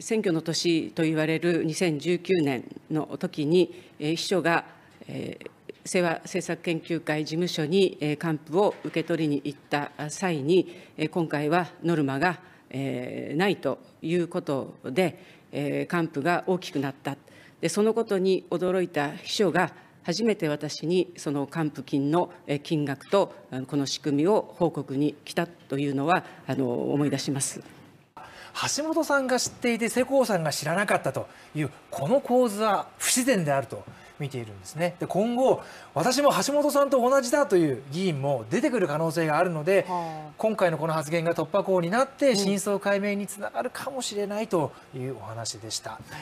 選挙の年と言われる2019年の時に、秘書が世話政策研究会事務所に還付を受け取りに行った際に、今回はノルマがないということで、還付が大きくなった、でそのことに驚いた秘書が、初めて私にその還付金の金額とこの仕組みを報告に来たというのは思い出します。橋本さんが知っていて世耕さんが知らなかったというこの構図は不自然であると見ているんですねで今後私も橋本さんと同じだという議員も出てくる可能性があるので、はあ、今回のこの発言が突破口になって真相解明につながるかもしれないというお話でした、